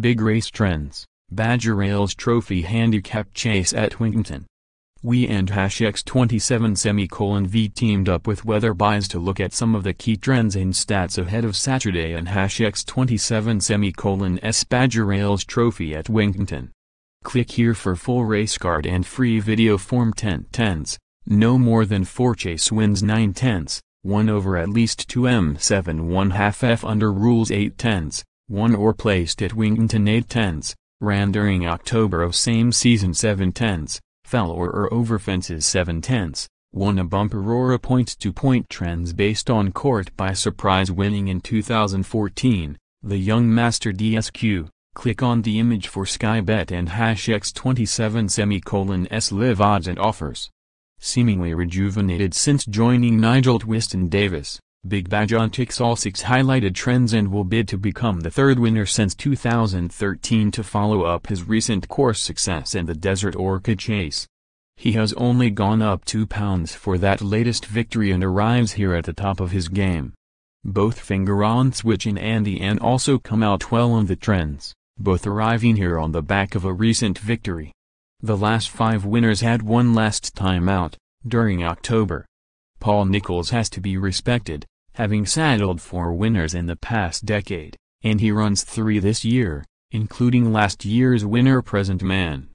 Big race trends, Badger Rails Trophy Handicap Chase at Wingington. We and HashX27 semicolon V teamed up with Weatherbys to look at some of the key trends and stats ahead of Saturday and HashX27 semicolon S Badger Rails Trophy at Wingington. Click here for full race card and free video form 10 tens, no more than 4 chase wins 9 tenths, 1 over at least 2 M7 1 half F under rules 8 tenths, won or placed at Wingington 8 10s ran during October of same season 7 10s fell or, over fences 7 10s won a bumper or a point-to-point -point trends based on court by surprise winning in 2014, the young master DSQ, click on the image for Skybet and hash x27 semicolon s live odds and offers. Seemingly rejuvenated since joining Nigel Twiston Davis. Big Bajon ticks all six highlighted trends and will bid to become the third winner since 2013 to follow up his recent course success in the Desert Orca Chase. He has only gone up two pounds for that latest victory and arrives here at the top of his game. Both on Switch and Andy Ann also come out well on the trends, both arriving here on the back of a recent victory. The last five winners had one last time out, during October. Paul Nichols has to be respected, having saddled four winners in the past decade, and he runs three this year, including last year's winner present man.